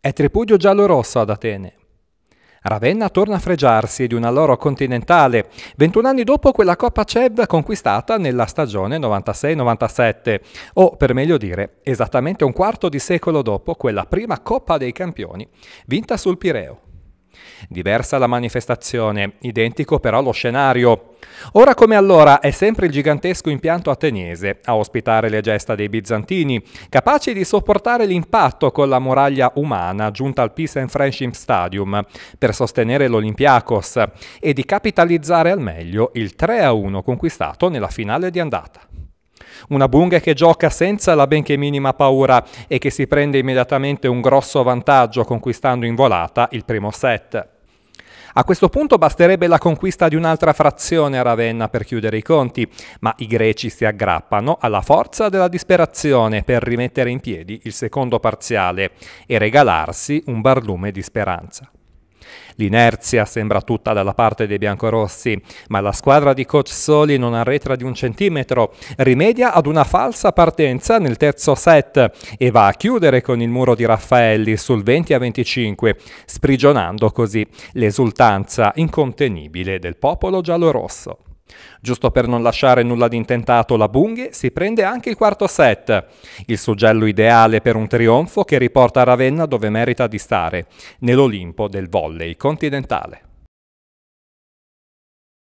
È tripudio giallo-rosso ad Atene. Ravenna torna a fregiarsi di una loro continentale, 21 anni dopo quella Coppa CEV conquistata nella stagione 96-97, o per meglio dire, esattamente un quarto di secolo dopo quella prima Coppa dei Campioni vinta sul Pireo. Diversa la manifestazione, identico però lo scenario. Ora come allora è sempre il gigantesco impianto ateniese a ospitare le gesta dei bizantini, capaci di sopportare l'impatto con la muraglia umana giunta al Peace and Friendship Stadium per sostenere l'Olympiakos e di capitalizzare al meglio il 3-1 conquistato nella finale di andata. Una Bunga che gioca senza la benché minima paura e che si prende immediatamente un grosso vantaggio conquistando in volata il primo set. A questo punto basterebbe la conquista di un'altra frazione a Ravenna per chiudere i conti, ma i greci si aggrappano alla forza della disperazione per rimettere in piedi il secondo parziale e regalarsi un barlume di speranza. L'inerzia sembra tutta dalla parte dei biancorossi, ma la squadra di coach Soli non arretra di un centimetro, rimedia ad una falsa partenza nel terzo set e va a chiudere con il muro di Raffaelli sul 20 a 25, sprigionando così l'esultanza incontenibile del popolo giallorosso. Giusto per non lasciare nulla di intentato la Bunghe si prende anche il quarto set, il suggello ideale per un trionfo che riporta Ravenna dove merita di stare, nell'Olimpo del volley continentale.